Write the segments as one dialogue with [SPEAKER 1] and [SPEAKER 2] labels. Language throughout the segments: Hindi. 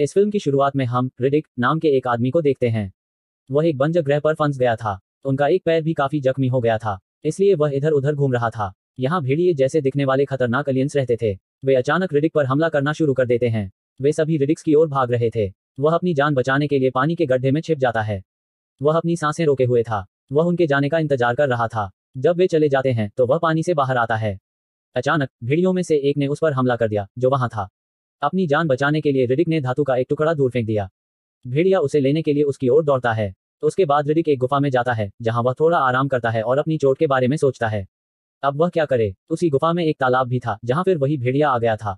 [SPEAKER 1] इस फिल्म की शुरुआत में हम रिडिक नाम के एक आदमी को देखते हैं वह एक बंजर ग्रह पर फंस गया था उनका एक पैर भी काफी जख्मी हो गया था इसलिए वह इधर उधर घूम रहा था यहाँ भेड़िए जैसे दिखने वाले खतरनाक अलियंस रहते थे वे अचानक रिडिक पर हमला करना शुरू कर देते हैं वे सभी रिडिक्स की ओर भाग रहे थे वह अपनी जान बचाने के लिए पानी के गड्ढे में छिप जाता है वह अपनी सांसें रोके हुए था वह उनके जाने का इंतजार कर रहा था जब वे चले जाते हैं तो वह पानी से बाहर आता है अचानक भीड़ियों में से एक ने उस पर हमला कर दिया जो वहां था अपनी जान बचाने के लिए रिडिक ने धातु का एक टुकड़ा दूर फेंक दिया भेड़िया उसे लेने के लिए उसकी ओर दौड़ता है तो उसके बाद रिडिक एक गुफा में जाता है जहां वह थोड़ा आराम करता है और अपनी चोट के बारे में सोचता है अब वह क्या करे उसी गुफा में एक तालाब भी था जहां फिर वही भेड़िया आ गया था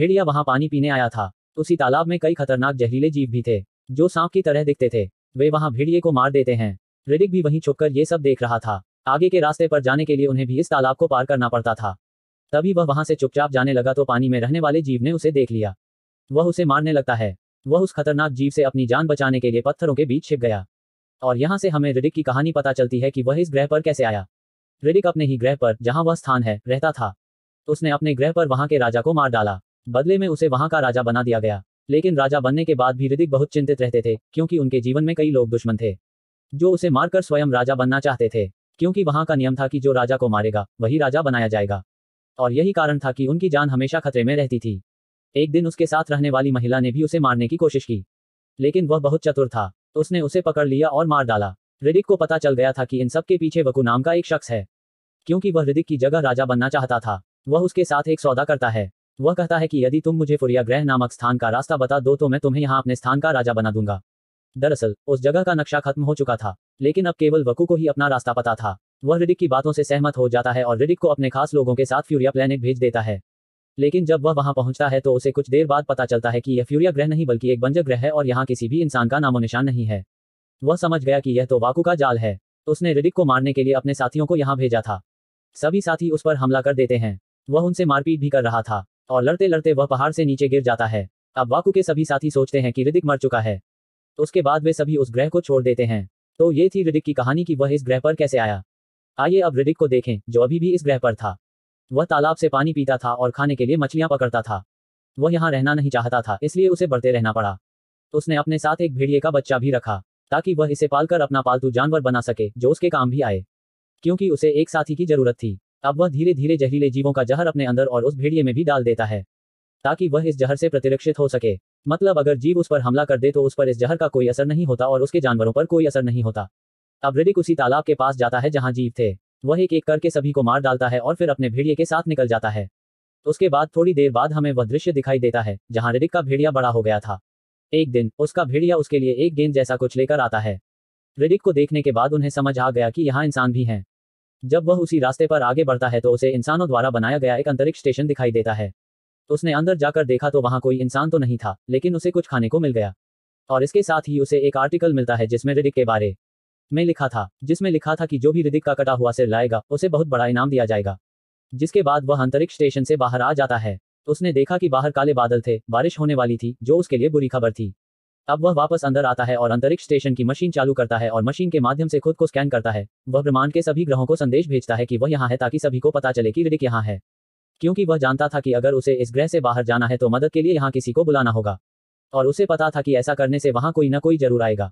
[SPEAKER 1] भेड़िया वहां पानी पीने आया था उसी तालाब में कई खतरनाक जहरीले जीव भी थे जो सांप की तरह दिखते थे वे वहां भेड़िए को मार देते हैं रिडिक भी वहीं छुपकर ये सब देख रहा था आगे के रास्ते पर जाने के लिए उन्हें भी इस तालाब को पार करना पड़ता था तभी वह वहां से चुपचाप जाने लगा तो पानी में रहने वाले जीव ने उसे देख लिया वह उसे मारने लगता है वह उस खतरनाक जीव से अपनी जान बचाने के लिए पत्थरों के बीच छिप गया और यहाँ से हमें रिडिक की कहानी पता चलती है कि वह इस ग्रह पर कैसे आया रिडिक अपने ही ग्रह पर जहाँ वह स्थान है रहता था उसने अपने ग्रह पर वहां के राजा को मार डाला बदले में उसे वहां का राजा बना दिया गया लेकिन राजा बनने के बाद भी रिदिक बहुत चिंतित रहते थे क्योंकि उनके जीवन में कई लोग दुश्मन थे जो उसे मारकर स्वयं राजा बनना चाहते थे क्योंकि वहां का नियम था कि जो राजा को मारेगा वही राजा बनाया जाएगा और यही कारण था कि उनकी जान हमेशा खतरे में रहती थी एक दिन उसके साथ रहने वाली महिला ने भी उसे मारने की कोशिश की लेकिन वह बहुत चतुर था तो उसने उसे पकड़ लिया और मार डाला रिदिक को पता चल गया था कि इन सब के पीछे वकू नाम का एक शख्स है क्योंकि वह रिदिक की जगह राजा बनना चाहता था वह उसके साथ एक सौदा करता है वह कहता है कि यदि तुम मुझे फुरिया ग्रह नामक स्थान का रास्ता बता दो तो मैं तुम्हें यहाँ अपने स्थान का राजा बना दूंगा दरअसल उस जगह का नक्शा खत्म हो चुका था लेकिन अब केवल वकू को ही अपना रास्ता पता था वह रिडिक की बातों से सहमत हो जाता है और रिडिक को अपने खास लोगों के साथ फ्यूरिया प्लेनेट भेज देता है लेकिन जब वह वहां पहुंचता है तो उसे कुछ देर बाद पता चलता है कि यह फ्यूरिया ग्रह नहीं बल्कि एक बंजर ग्रह है और यहाँ किसी भी इंसान का नामो निशान नहीं है वह समझ गया कि यह तो वाकू का जाल है उसने रिडिक को मारने के लिए अपने साथियों को यहाँ भेजा था सभी साथी उस पर हमला कर देते हैं वह उनसे मारपीट भी कर रहा था और लड़ते लड़ते वह पहाड़ से नीचे गिर जाता है अब वाकू के सभी साथी सोचते हैं कि रिदिक मर चुका है तो उसके बाद वे सभी उस ग्रह को छोड़ देते हैं तो ये थी रिडिक की कहानी कि वह इस ग्रह पर कैसे आया आइए अब रिडिक को देखें जो अभी भी इस ग्रह पर था वह तालाब से पानी पीता था और खाने के लिए मछलियां पकड़ता था वह यहाँ रहना नहीं चाहता था इसलिए उसे बढ़ते रहना पड़ा उसने अपने साथ एक भेड़िए का बच्चा भी रखा ताकि वह इसे पालकर अपना पालतू जानवर बना सके जो उसके काम भी आए क्योंकि उसे एक साथी की जरूरत थी अब वह धीरे धीरे जहरीले जीवों का जहर अपने अंदर और उस भेड़िए में भी डाल देता है ताकि वह इस जहर से प्रतिरक्षित हो सके मतलब अगर जीव उस पर हमला कर दे तो उस पर इस जहर का कोई असर नहीं होता और उसके जानवरों पर कोई असर नहीं होता अब रिडिक उसी तालाब के पास जाता है जहां जीव थे वह एक एक करके सभी को मार डालता है और फिर अपने भेड़िए के साथ निकल जाता है उसके बाद थोड़ी देर बाद हमें वह दृश्य दिखाई देता है जहां रिडिक का भेड़िया बड़ा हो गया था एक दिन उसका भेड़िया उसके लिए एक गेंद जैसा कुछ लेकर आता है रिडिक को देखने के बाद उन्हें समझ आ गया कि यहाँ इंसान भी हैं जब वह उसी रास्ते पर आगे बढ़ता है तो उसे इंसानों द्वारा बनाया गया एक अंतरिक्ष स्टेशन दिखाई देता है तो उसने अंदर जाकर देखा तो वहां कोई इंसान तो नहीं था लेकिन उसे कुछ खाने को मिल गया और इसके साथ ही उसे एक आर्टिकल मिलता है जिसमें रिदिक के बारे में लिखा था जिसमें लिखा था कि जो भी रिदिक का कटा हुआ सिर लाएगा उसे बहुत बड़ा इनाम दिया जाएगा जिसके बाद वह अंतरिक्ष स्टेशन से बाहर आ जाता है उसने देखा कि बाहर काले बादल थे बारिश होने वाली थी जो उसके लिए बुरी खबर थी अब वह वापस अंदर आता है और अंतरिक्ष स्टेशन की मशीन चालू करता है और मशीन के माध्यम से खुद को स्कैन करता है वह ब्रह्मांड के सभी ग्रहों को संदेश भेजता है कि वह यहाँ है ताकि सभी को पता चले कि रिदिक यहाँ है क्योंकि वह जानता था कि अगर उसे इस ग्रह से बाहर जाना है तो मदद के लिए यहाँ किसी को बुलाना होगा और उसे पता था कि ऐसा करने से वहाँ कोई न कोई जरूर आएगा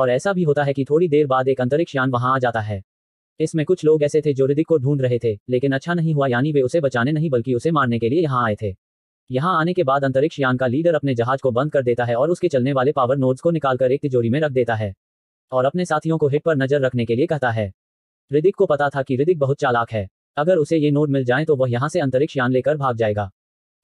[SPEAKER 1] और ऐसा भी होता है कि थोड़ी देर बाद एक अंतरिक्ष यान वहाँ आ जाता है इसमें कुछ लोग ऐसे थे जो रिदिक को ढूंढ रहे थे लेकिन अच्छा नहीं हुआ यानी वे उसे बचाने नहीं बल्कि उसे मारने के लिए यहाँ आए थे यहाँ आने के बाद अंतरिक्ष यान का लीडर अपने जहाज को बंद कर देता है और उसके चलने वाले पावर नोड्स को निकालकर एक तिजोरी में रख देता है और अपने साथियों को हिट पर नजर रखने के लिए कहता है रिदिक को पता था कि रिदिक बहुत चालाक है अगर उसे ये नोड मिल जाए तो वह यहाँ से अंतरिक्ष यान लेकर भाग जाएगा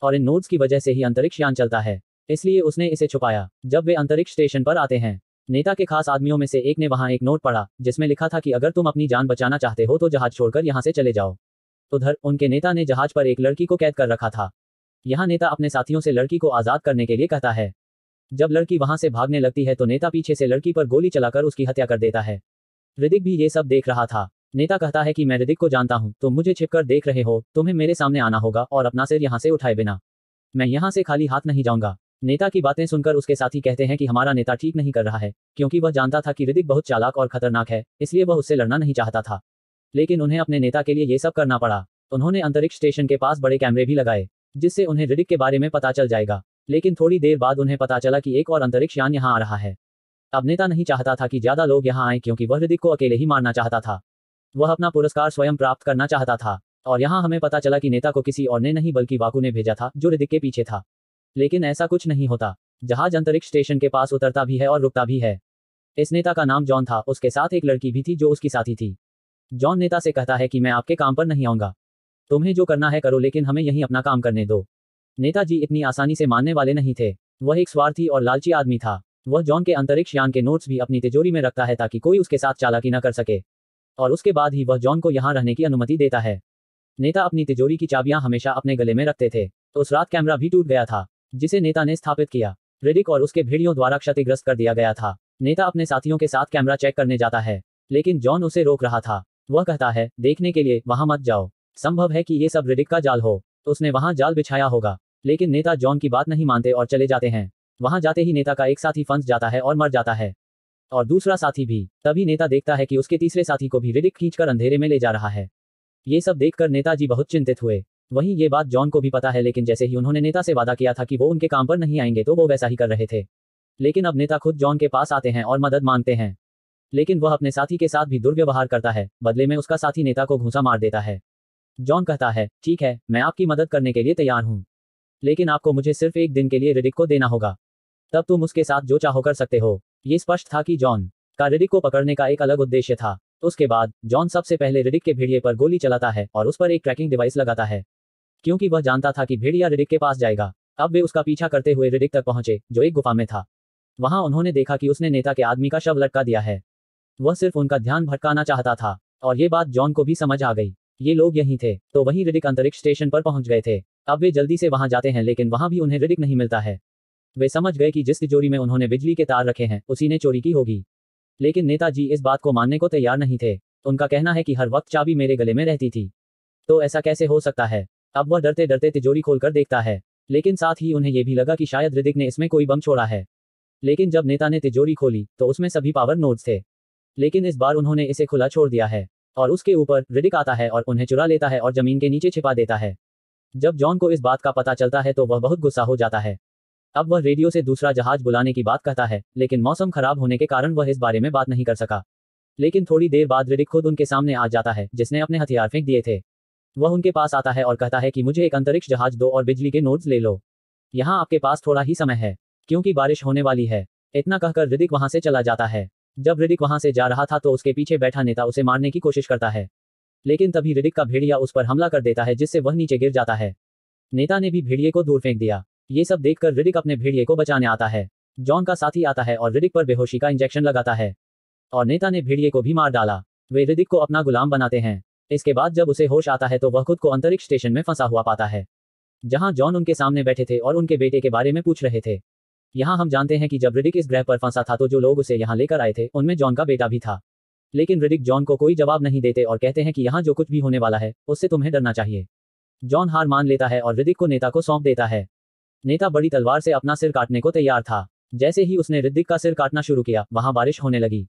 [SPEAKER 1] और इन नोड्स की वजह से ही अंतरिक्ष यान चलता है इसलिए उसने इसे छुपाया जब वे अंतरिक्ष स्टेशन पर आते हैं नेता के खास आदमियों में से एक ने वहां एक नोट पढ़ा जिसमें लिखा था कि अगर तुम अपनी जान बचाना चाहते हो तो जहाज छोड़कर यहाँ से चले जाओ उधर उनके नेता ने जहाज पर एक लड़की को कैद कर रखा था यहाँ नेता अपने साथियों से लड़की को आजाद करने के लिए कहता है जब लड़की वहां से भागने लगती है तो नेता पीछे से लड़की पर गोली चलाकर उसकी हत्या कर देता है ऋतिक भी ये सब देख रहा था नेता कहता है कि मैं ऋतिक को जानता हूँ तो मुझे छिपकर देख रहे हो तुम्हें मेरे सामने आना होगा और अपना सिर यहाँ से उठाए बिना मैं यहाँ से खाली हाथ नहीं जाऊंगा नेता की बातें सुनकर उसके साथी कहते हैं कि हमारा नेता ठीक नहीं कर रहा है क्योंकि वह जानता था कि ऋतिक बहुत चालाक और खतरनाक है इसलिए वह उससे लड़ना नहीं चाहता था लेकिन उन्हें अपने नेता के लिए ये सब करना पड़ा उन्होंने अंतरिक्ष स्टेशन के पास बड़े कैमरे भी लगाए जिससे उन्हें ऋतिक के बारे में पता चल जाएगा लेकिन थोड़ी देर बाद उन्हें पता चला कि एक और अंतरिक्ष यान यहाँ आ रहा है अब नेता नहीं चाहता था कि ज्यादा लोग यहाँ आए क्योंकि वह ऋतिक को अकेले ही मारना चाहता था वह अपना पुरस्कार स्वयं प्राप्त करना चाहता था और यहाँ हमें पता चला कि नेता को किसी और ने नहीं बल्कि वाकू ने भेजा था जो ऋदिक के पीछे था लेकिन ऐसा कुछ नहीं होता जहाज अंतरिक्ष स्टेशन के पास उतरता भी है और रुकता भी है इस नेता का नाम जॉन था उसके साथ एक लड़की भी थी जो उसकी साथी थी जॉन नेता से कहता है कि मैं आपके काम पर नहीं आऊंगा तुम्हें जो करना है करो लेकिन हमें यहीं अपना काम करने दो नेताजी इतनी आसानी से मानने वाले नहीं थे वह एक स्वार्थी और लालची आदमी था वह जॉन के अंतरिक्ष यान के नोट्स भी अपनी तिजोरी में रखता है ताकि कोई उसके साथ चालाकी न कर सके और उसके बाद ही वह जॉन को यहाँ रहने की अनुमति देता है नेता अपनी तिजोरी की चाबियां हमेशा अपने गले में रखते थे तो उस रात कैमरा भी टूट गया था जिसे नेता ने स्थापित किया रिडिक और उसके भेड़ियों द्वारा क्षतिग्रस्त कर दिया गया था नेता अपने साथियों के साथ कैमरा चेक करने जाता है लेकिन जॉन उसे रोक रहा था वह कहता है देखने के लिए वहां मत जाओ संभव है कि ये सब रिडिक का जाल हो तो उसने वहां जाल बिछाया होगा लेकिन नेता जॉन की बात नहीं मानते और चले जाते हैं वहां जाते ही नेता का एक साथ ही फंस जाता है और मर जाता है और दूसरा साथी भी तभी नेता देखता है कि उसके तीसरे साथी को भी रिडिक खींचकर अंधेरे में ले जा रहा है ये सब देखकर नेताजी बहुत चिंतित हुए वहीं ये बात जॉन को भी पता है लेकिन जैसे ही उन्होंने नेता से वादा किया था कि वो उनके काम पर नहीं आएंगे तो वो वैसा ही कर रहे थे लेकिन अब नेता खुद जॉन के पास आते हैं और मदद मांगते हैं लेकिन वह अपने साथी के साथ भी दुर्व्यवहार करता है बदले में उसका साथी नेता को घूसा मार देता है जॉन कहता है ठीक है मैं आपकी मदद करने के लिए तैयार हूँ लेकिन आपको मुझे सिर्फ एक दिन के लिए रिडिक को देना होगा तब तुम उसके साथ जो चाहो कर सकते हो ये स्पष्ट था कि जॉन का रिडिक को पकड़ने का एक अलग उद्देश्य था उसके बाद जॉन सबसे पहले रिडिक के भेड़िए पर गोली चलाता है और उस पर एक ट्रैकिंग डिवाइस लगाता है क्योंकि वह जानता था कि भेड़िया रिडिक के पास जाएगा अब वे उसका पीछा करते हुए रिडिक तक पहुंचे जो एक गुफा में था वहां उन्होंने देखा कि उसने नेता के आदमी का शव लटका दिया है वह सिर्फ उनका ध्यान भटकाना चाहता था और ये बात जॉन को भी समझ आ गई ये लोग यहीं थे तो वहीं रिडिक अंतरिक्ष स्टेशन पर पहुंच गए थे अब वे जल्दी से वहां जाते हैं लेकिन वहां भी उन्हें रिडिक नहीं मिलता है वे समझ गए कि जिस तिजोरी में उन्होंने बिजली के तार रखे हैं उसी ने चोरी की होगी लेकिन नेताजी इस बात को मानने को तैयार नहीं थे उनका कहना है कि हर वक्त चाबी मेरे गले में रहती थी तो ऐसा कैसे हो सकता है अब वह डरते डरते तिजोरी खोलकर देखता है लेकिन साथ ही उन्हें यह भी लगा कि शायद ऋदिक ने इसमें कोई बम छोड़ा है लेकिन जब नेता ने तिजोरी खोली तो उसमें सभी पावर नोट्स थे लेकिन इस बार उन्होंने इसे खुला छोड़ दिया है और उसके ऊपर ऋदिक आता है और उन्हें चुरा लेता है और जमीन के नीचे छिपा देता है जब जॉन को इस बात का पता चलता है तो वह बहुत गुस्सा हो जाता है अब वह रेडियो से दूसरा जहाज बुलाने की बात कहता है लेकिन मौसम खराब होने के कारण वह इस बारे में बात नहीं कर सका लेकिन थोड़ी देर बाद रिडिक खुद उनके सामने आ जाता है जिसने अपने हथियार फेंक दिए थे वह उनके पास आता है और कहता है कि मुझे एक अंतरिक्ष जहाज दो और बिजली के नोट्स ले लो यहाँ आपके पास थोड़ा ही समय है क्योंकि बारिश होने वाली है इतना कहकर रिदिक वहां से चला जाता है जब रिदिक वहां से जा रहा था तो उसके पीछे बैठा नेता उसे मारने की कोशिश करता है लेकिन तभी रिदिक का भेड़िया उस पर हमला कर देता है जिससे वह नीचे गिर जाता है नेता ने भी भेड़िए को दूर फेंक दिया ये सब देखकर रिडिक अपने भेड़िए को बचाने आता है जॉन का साथी आता है और रिडिक पर बेहोशी का इंजेक्शन लगाता है और नेता ने भेड़िए को भी मार डाला वे रिदिक को अपना गुलाम बनाते हैं इसके बाद जब उसे होश आता है तो वह खुद को अंतरिक्ष स्टेशन में फंसा हुआ पाता है जहां जॉन उनके सामने बैठे थे और उनके बेटे के बारे में पूछ रहे थे यहाँ हम जानते हैं कि जब रिडिक इस ग्रह पर फंसा था तो जो लोग उसे यहाँ लेकर आए थे उनमें जॉन का बेटा भी था लेकिन रिडिक जॉन को कोई जवाब नहीं देते और कहते हैं कि यहाँ जो कुछ भी होने वाला है उससे तुम्हें डरना चाहिए जॉन हार मान लेता है और रिदिक को नेता को सौंप देता है नेता बड़ी तलवार से अपना सिर काटने को तैयार था जैसे ही उसने रिद्दिक का सिर काटना शुरू किया वहां बारिश होने लगी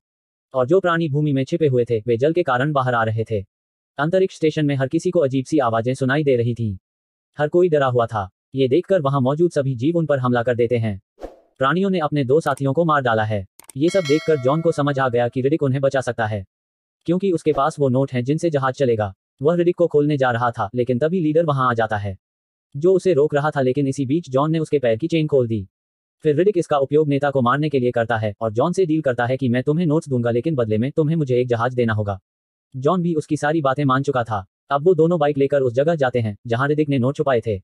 [SPEAKER 1] और जो प्राणी भूमि में छिपे हुए थे वे जल के कारण बाहर आ रहे थे अंतरिक्ष स्टेशन में हर किसी को अजीब सी आवाजें सुनाई दे रही थी हर कोई डरा हुआ था ये देखकर वहां मौजूद सभी जीव उन पर हमला कर देते हैं प्राणियों ने अपने दो साथियों को मार डाला है ये सब देखकर जॉन को समझ आ गया कि रिडिक उन्हें बचा सकता है क्योंकि उसके पास वो नोट हैं जिनसे जहाज चलेगा वह रिडिक को खोलने जा रहा था लेकिन तभी लीडर वहां आ जाता है जो उसे रोक रहा था लेकिन इसी बीच जॉन ने उसके पैर की चेन खोल दी फिर रिडिक इसका उपयोग नेता को मारने के लिए करता है और जॉन से डील करता है कि मैं तुम्हें नोट्स दूंगा लेकिन बदले में तुम्हें मुझे एक जहाज देना होगा जॉन भी उसकी सारी बातें मान चुका था अब वो दोनों बाइक लेकर उस जगह जाते हैं जहां रिदिक ने नोट छुपाए थे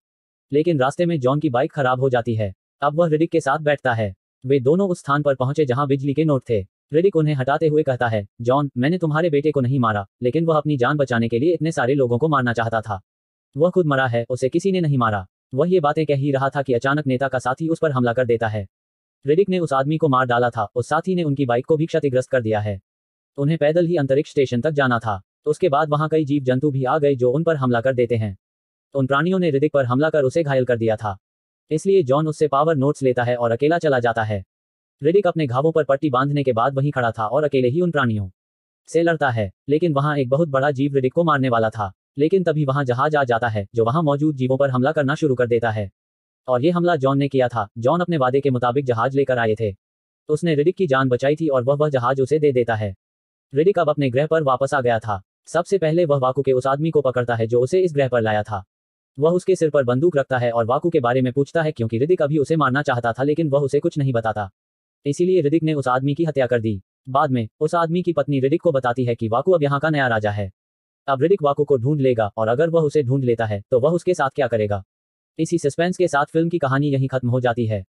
[SPEAKER 1] लेकिन रास्ते में जॉन की बाइक खराब हो जाती है अब वह रिडिक के साथ बैठता है वे दोनों उस स्थान पर पहुंचे जहां बिजली के नोट थे रिडिक उन्हें हटाते हुए कहता है जॉन मैंने तुम्हारे बेटे को नहीं मारा लेकिन वह अपनी जान बचाने के लिए इतने सारे लोगों को मारना चाहता था वह खुद मरा है उसे किसी ने नहीं मारा वह ये बातें कह ही रहा था कि अचानक नेता का साथी उस पर हमला कर देता है रिडिक ने उस आदमी को मार डाला था उस साथी ने उनकी बाइक को भी क्षतिग्रस्त कर दिया है उन्हें पैदल ही अंतरिक्ष स्टेशन तक जाना था तो उसके बाद वहां कई जीव जंतु भी आ गए जो उन पर हमला कर देते हैं तो उन प्राणियों ने रिदिक पर हमला कर उसे घायल कर दिया था इसलिए जॉन उससे पावर नोट्स लेता है और अकेला चला जाता है रिडिक अपने घावों पर पट्टी बांधने के बाद वहीं खड़ा था और अकेले ही उन प्राणियों से लड़ता है लेकिन वहां एक बहुत बड़ा जीव रिडिक को मारने वाला था लेकिन तभी वहां जहाज आ जाता है जो वहां मौजूद जीवों पर हमला करना शुरू कर देता है और ये हमला जॉन ने किया था जॉन अपने वादे के मुताबिक जहाज लेकर आए थे उसने रिडिक की जान बचाई थी और वह वह जहाज उसे दे देता है रिडिक अब अपने ग्रह पर वापस आ गया था सबसे पहले वह वाकू के उस आदमी को पकड़ता है जो उसे इस ग्रह पर लाया था वह उसके सिर पर बंदूक रखता है और वाकू के बारे में पूछता है क्योंकि रिदिक अभी उसे मारना चाहता था लेकिन वह उसे कुछ नहीं बताता इसीलिए रिदिक ने उस आदमी की हत्या कर दी बाद में उस आदमी की पत्नी रिदिक को बताती है कि वाकू अब यहाँ का नया राजा है अब ऋतिक वाकू को ढूंढ लेगा और अगर वह उसे ढूंढ लेता है तो वह उसके साथ क्या करेगा इसी सस्पेंस के साथ फिल्म की कहानी यहीं खत्म हो जाती है